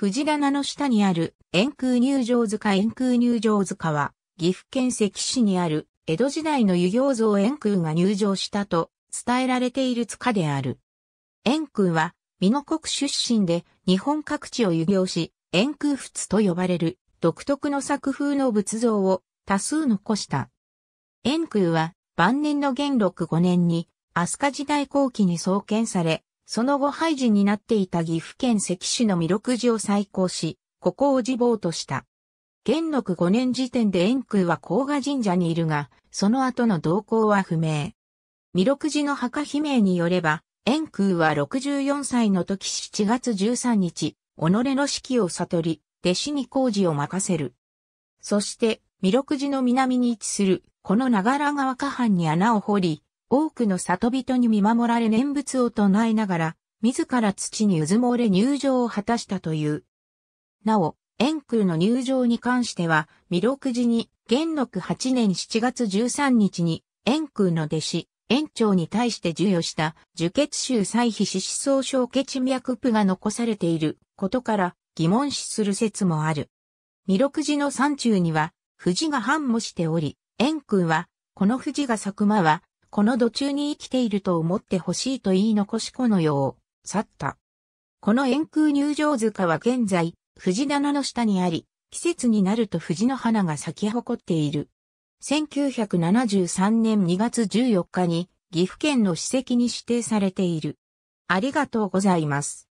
藤棚の下にある円空入場塚円空入場塚は、岐阜県関市にある江戸時代の湯行像円空が入場したと伝えられている塚である。円空は、美濃国出身で日本各地を湯行し、円空仏と呼ばれる独特の作風の仏像を多数残した。円空は晩年の元禄5年に飛鳥時代後期に創建され、その後廃寺になっていた岐阜県関市の弥勒寺を再興し、ここを自暴とした。元禄5年時点で円空は甲賀神社にいるが、その後の動向は不明。弥勒寺の墓碑鳴によれば、円空は64歳の時7月13日、己の式を悟り、弟子に工事を任せる。そして、弥勒寺の南に位置する、この長良川下藩に穴を掘り、多くの里人に見守られ念仏を唱えながら、自ら土にうずもれ入場を果たしたという。なお、円空の入場に関しては、弥勒寺に、元禄8年7月13日に、円空の弟子、円長に対して授与した、受血臭再皮死思想小血脈譜が残されていることから疑問視する説もある。弥勒寺の山中には、藤が繁茂しており、円空は、この藤が咲く間は、この土中に生きていると思ってほしいと言い残しこの世を去った。この円空入場塚は現在、藤棚の下にあり、季節になると藤の花が咲き誇っている。1973年2月14日に岐阜県の史跡に指定されている。ありがとうございます。